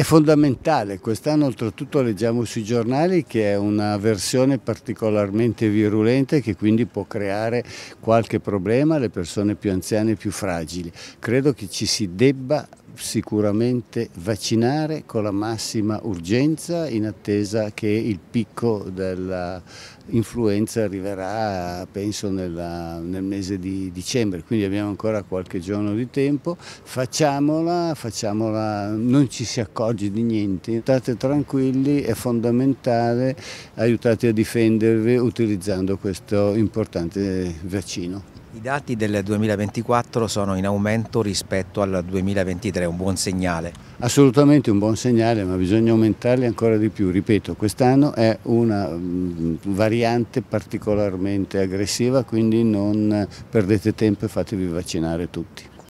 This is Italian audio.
È fondamentale, quest'anno oltretutto leggiamo sui giornali che è una versione particolarmente virulenta e che quindi può creare qualche problema alle persone più anziane e più fragili. Credo che ci si debba sicuramente vaccinare con la massima urgenza in attesa che il picco dell'influenza arriverà penso nella, nel mese di dicembre, quindi abbiamo ancora qualche giorno di tempo, facciamola, facciamola non ci si accorge di niente, state tranquilli, è fondamentale, aiutate a difendervi utilizzando questo importante vaccino. I dati del 2024 sono in aumento rispetto al 2023, un buon segnale. Assolutamente un buon segnale, ma bisogna aumentarli ancora di più. Ripeto, quest'anno è una mm, variante particolarmente aggressiva, quindi non perdete tempo e fatevi vaccinare tutti.